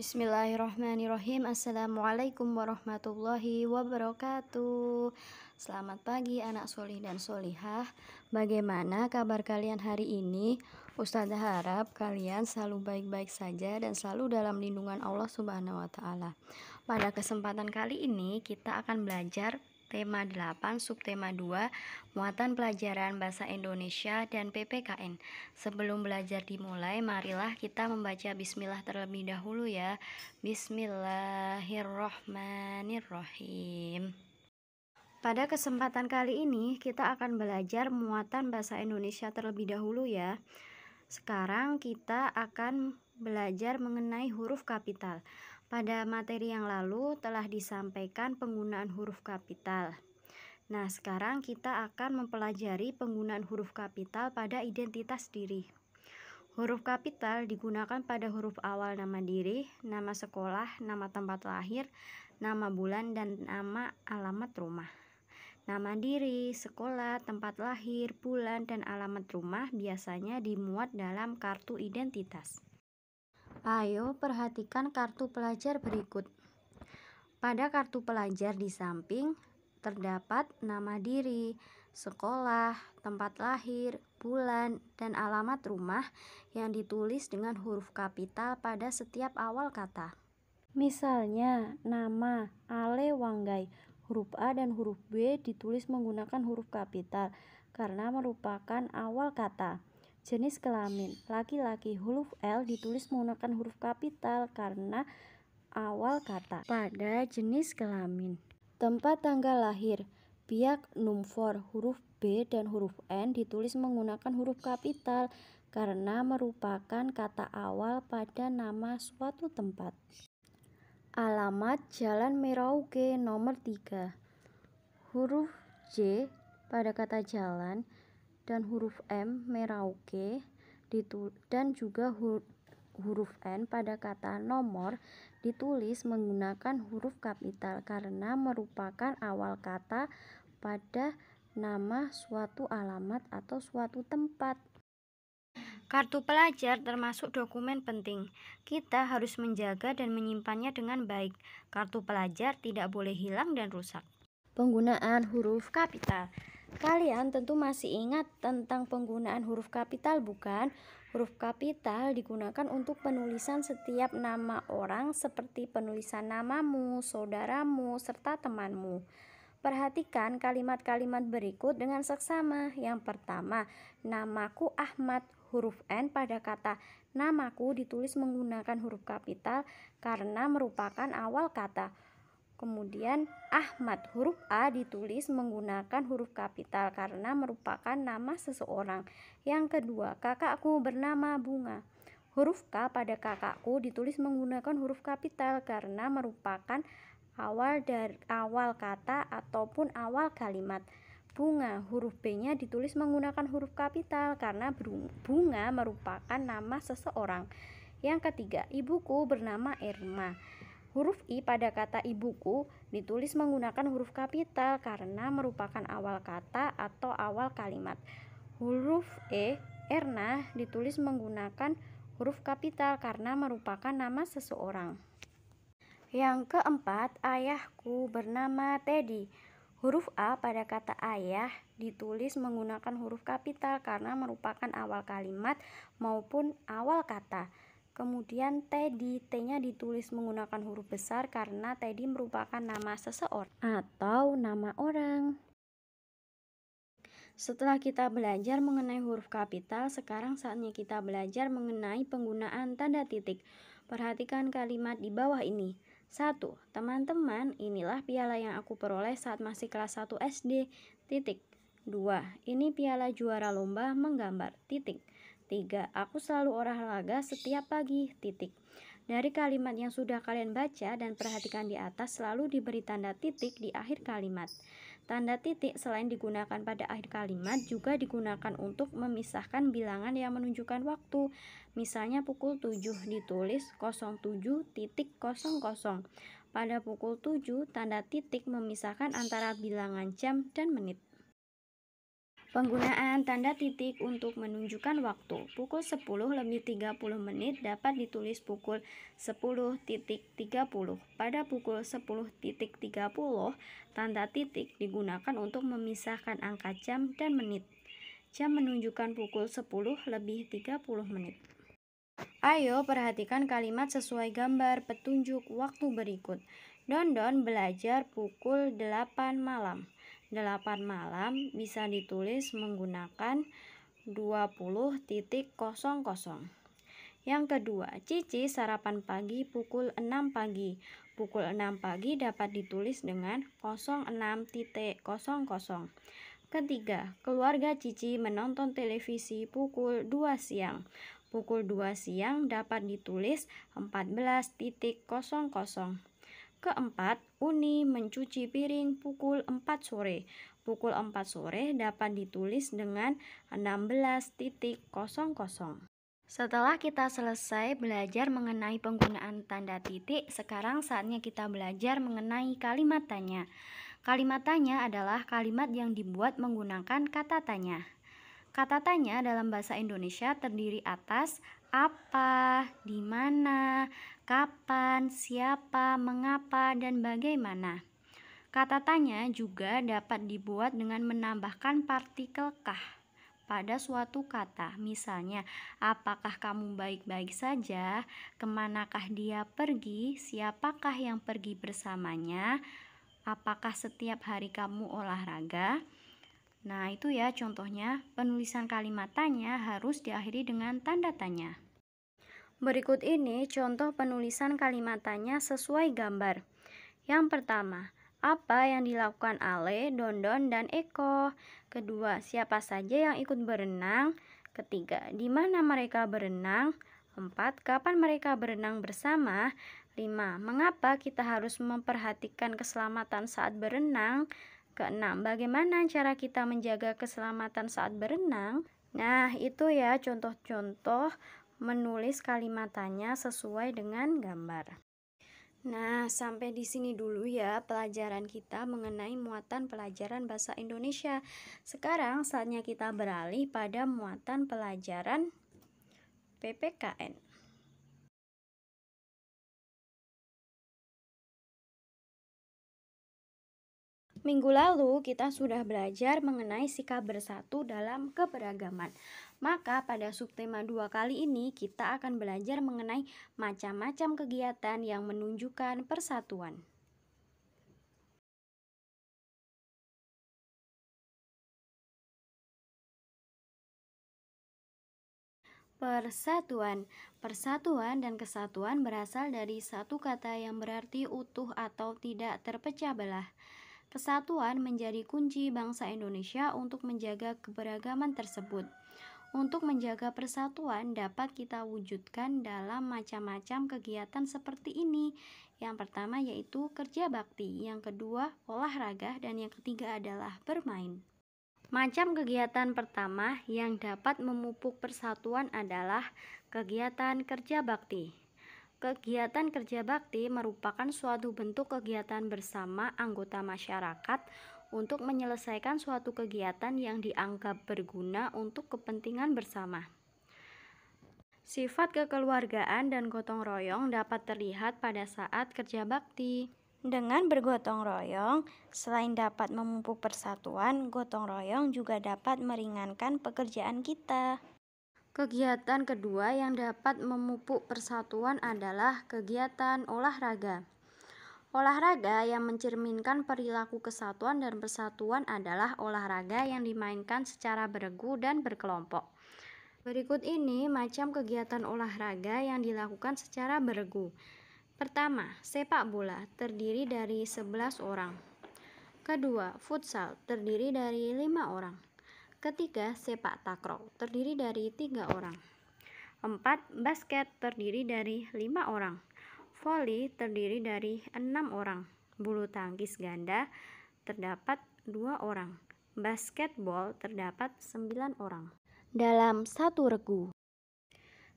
Bismillahirrahmanirrahim Assalamualaikum warahmatullahi wabarakatuh Selamat pagi anak solih dan solihah Bagaimana kabar kalian hari ini? Ustazah harap kalian selalu baik-baik saja dan selalu dalam lindungan Allah subhanahu wa ta'ala Pada kesempatan kali ini kita akan belajar tema 8, subtema 2, muatan pelajaran Bahasa Indonesia dan PPKN. Sebelum belajar dimulai, marilah kita membaca bismillah terlebih dahulu ya. Bismillahirrohmanirrohim. Pada kesempatan kali ini, kita akan belajar muatan Bahasa Indonesia terlebih dahulu ya. Sekarang kita akan belajar mengenai huruf kapital. Pada materi yang lalu telah disampaikan penggunaan huruf kapital. Nah, sekarang kita akan mempelajari penggunaan huruf kapital pada identitas diri. Huruf kapital digunakan pada huruf awal nama diri, nama sekolah, nama tempat lahir, nama bulan, dan nama alamat rumah. Nama diri, sekolah, tempat lahir, bulan, dan alamat rumah biasanya dimuat dalam kartu identitas. Ayo perhatikan kartu pelajar berikut. Pada kartu pelajar di samping terdapat nama diri, sekolah, tempat lahir, bulan, dan alamat rumah yang ditulis dengan huruf kapital pada setiap awal kata. Misalnya, nama Ale Wanggai, huruf A dan huruf B ditulis menggunakan huruf kapital karena merupakan awal kata jenis kelamin. Laki-laki huruf L ditulis menggunakan huruf kapital karena awal kata. Pada jenis kelamin. Tempat tanggal lahir. Biak numfor huruf B dan huruf N ditulis menggunakan huruf kapital karena merupakan kata awal pada nama suatu tempat. Alamat Jalan Merauke nomor 3. Huruf J pada kata jalan dan huruf M Merauke dan juga huruf N pada kata nomor ditulis menggunakan huruf kapital karena merupakan awal kata pada nama suatu alamat atau suatu tempat. Kartu pelajar termasuk dokumen penting. Kita harus menjaga dan menyimpannya dengan baik. Kartu pelajar tidak boleh hilang dan rusak. Penggunaan huruf kapital Kalian tentu masih ingat tentang penggunaan huruf kapital, bukan? Huruf kapital digunakan untuk penulisan setiap nama orang, seperti penulisan namamu, saudaramu, serta temanmu. Perhatikan kalimat-kalimat berikut dengan seksama. Yang pertama, namaku Ahmad. Huruf N pada kata namaku ditulis menggunakan huruf kapital karena merupakan awal kata. Kemudian Ahmad huruf A ditulis menggunakan huruf kapital karena merupakan nama seseorang. Yang kedua, kakakku bernama Bunga. Huruf K pada kakakku ditulis menggunakan huruf kapital karena merupakan awal dari awal kata ataupun awal kalimat. Bunga huruf B-nya ditulis menggunakan huruf kapital karena bunga merupakan nama seseorang. Yang ketiga, ibuku bernama Irma. Huruf I pada kata ibuku ditulis menggunakan huruf kapital karena merupakan awal kata atau awal kalimat. Huruf E, Erna, ditulis menggunakan huruf kapital karena merupakan nama seseorang. Yang keempat, ayahku bernama Teddy. Huruf A pada kata ayah ditulis menggunakan huruf kapital karena merupakan awal kalimat maupun awal kata. Kemudian Teddy, T-nya ditulis menggunakan huruf besar karena Teddy merupakan nama seseorang atau nama orang. Setelah kita belajar mengenai huruf kapital, sekarang saatnya kita belajar mengenai penggunaan tanda titik. Perhatikan kalimat di bawah ini. 1. Teman-teman, inilah piala yang aku peroleh saat masih kelas 1 SD. Titik. 2. Ini piala juara lomba menggambar. Titik. 3. Aku selalu olahraga setiap pagi. Titik. Dari kalimat yang sudah kalian baca dan perhatikan di atas selalu diberi tanda titik di akhir kalimat. Tanda titik selain digunakan pada akhir kalimat juga digunakan untuk memisahkan bilangan yang menunjukkan waktu. Misalnya pukul 7 ditulis 07.00. Pada pukul 7, tanda titik memisahkan antara bilangan jam dan menit. Penggunaan tanda titik untuk menunjukkan waktu pukul 10 lebih 30 menit dapat ditulis pukul 10.30. Pada pukul 10.30, tanda titik digunakan untuk memisahkan angka jam dan menit. Jam menunjukkan pukul 10 lebih 30 menit. Ayo perhatikan kalimat sesuai gambar petunjuk waktu berikut. Don Don belajar pukul 8 malam. 8 malam bisa ditulis menggunakan 20.00. Yang kedua, Cici sarapan pagi pukul 6 pagi. Pukul 6 pagi dapat ditulis dengan 06.00. Ketiga, keluarga Cici menonton televisi pukul 2 siang. Pukul 2 siang dapat ditulis 14.00. Keempat, Uni mencuci piring pukul 4 sore. Pukul 4 sore dapat ditulis dengan 16.00. Setelah kita selesai belajar mengenai penggunaan tanda titik, sekarang saatnya kita belajar mengenai kalimat tanya. Kalimat tanya adalah kalimat yang dibuat menggunakan kata tanya. Kata tanya dalam bahasa Indonesia terdiri atas apa, di mana, kapan, siapa, mengapa, dan bagaimana. Kata tanya juga dapat dibuat dengan menambahkan partikel kah pada suatu kata. Misalnya, apakah kamu baik-baik saja? Kemanakah dia pergi? Siapakah yang pergi bersamanya? Apakah setiap hari kamu olahraga? Nah, itu ya contohnya, penulisan kalimat tanya harus diakhiri dengan tanda tanya. Berikut ini contoh penulisan kalimat tanya sesuai gambar. Yang pertama, apa yang dilakukan Ale, Dondon, dan Eko? Kedua, siapa saja yang ikut berenang? Ketiga, di mana mereka berenang? Empat, kapan mereka berenang bersama? Lima, mengapa kita harus memperhatikan keselamatan saat berenang? Keenam, bagaimana cara kita menjaga keselamatan saat berenang? Nah, itu ya contoh-contoh menulis kalimatannya sesuai dengan gambar. Nah, sampai di sini dulu ya pelajaran kita mengenai muatan pelajaran bahasa Indonesia. Sekarang saatnya kita beralih pada muatan pelajaran PPKN. Minggu lalu kita sudah belajar mengenai sikap bersatu dalam keberagaman. Maka pada subtema dua kali ini kita akan belajar mengenai macam-macam kegiatan yang menunjukkan persatuan. Persatuan Persatuan dan kesatuan berasal dari satu kata yang berarti utuh atau tidak terpecah belah. Kesatuan menjadi kunci bangsa Indonesia untuk menjaga keberagaman tersebut. Untuk menjaga persatuan dapat kita wujudkan dalam macam-macam kegiatan seperti ini. Yang pertama yaitu kerja bakti, yang kedua olahraga, dan yang ketiga adalah bermain. Macam kegiatan pertama yang dapat memupuk persatuan adalah kegiatan kerja bakti. Kegiatan kerja bakti merupakan suatu bentuk kegiatan bersama anggota masyarakat untuk menyelesaikan suatu kegiatan yang dianggap berguna untuk kepentingan bersama. Sifat kekeluargaan dan gotong royong dapat terlihat pada saat kerja bakti. Dengan bergotong royong, selain dapat memupuk persatuan, gotong royong juga dapat meringankan pekerjaan kita. Kegiatan kedua yang dapat memupuk persatuan adalah kegiatan olahraga. Olahraga yang mencerminkan perilaku kesatuan dan persatuan adalah olahraga yang dimainkan secara beregu dan berkelompok. Berikut ini macam kegiatan olahraga yang dilakukan secara beregu. Pertama, sepak bola terdiri dari 11 orang. Kedua, futsal terdiri dari 5 orang. Ketiga, sepak takraw terdiri dari tiga orang. Empat, basket terdiri dari lima orang. Voli terdiri dari enam orang. Bulu tangkis ganda terdapat dua orang. Basketball terdapat sembilan orang. Dalam satu regu.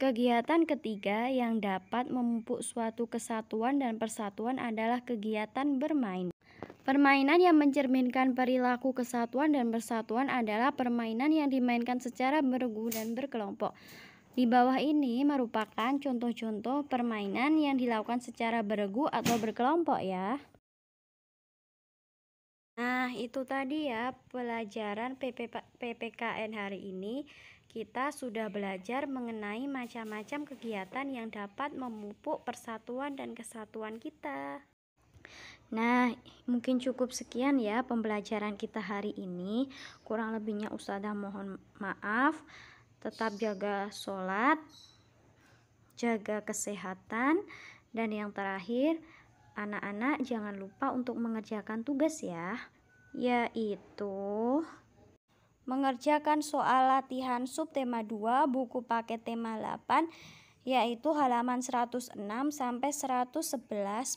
Kegiatan ketiga yang dapat memupuk suatu kesatuan dan persatuan adalah kegiatan bermain. Permainan yang mencerminkan perilaku kesatuan dan persatuan adalah permainan yang dimainkan secara bergu dan berkelompok. Di bawah ini merupakan contoh-contoh permainan yang dilakukan secara bergu atau berkelompok ya. Nah, itu tadi ya pelajaran PP, PPKN hari ini. Kita sudah belajar mengenai macam-macam kegiatan yang dapat memupuk persatuan dan kesatuan kita. Nah, mungkin cukup sekian ya pembelajaran kita hari ini. Kurang lebihnya Ustazah mohon maaf. Tetap jaga sholat, jaga kesehatan, dan yang terakhir, anak-anak jangan lupa untuk mengerjakan tugas ya. Yaitu mengerjakan soal latihan subtema 2 buku paket tema 8 yaitu halaman 106 sampai 111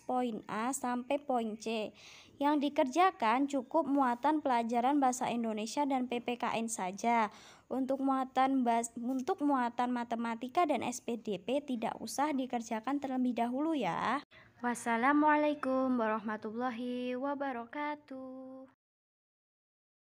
poin A sampai poin C. Yang dikerjakan cukup muatan pelajaran bahasa Indonesia dan PPKN saja. Untuk muatan untuk muatan matematika dan SPDP tidak usah dikerjakan terlebih dahulu ya. Wassalamualaikum warahmatullahi wabarakatuh.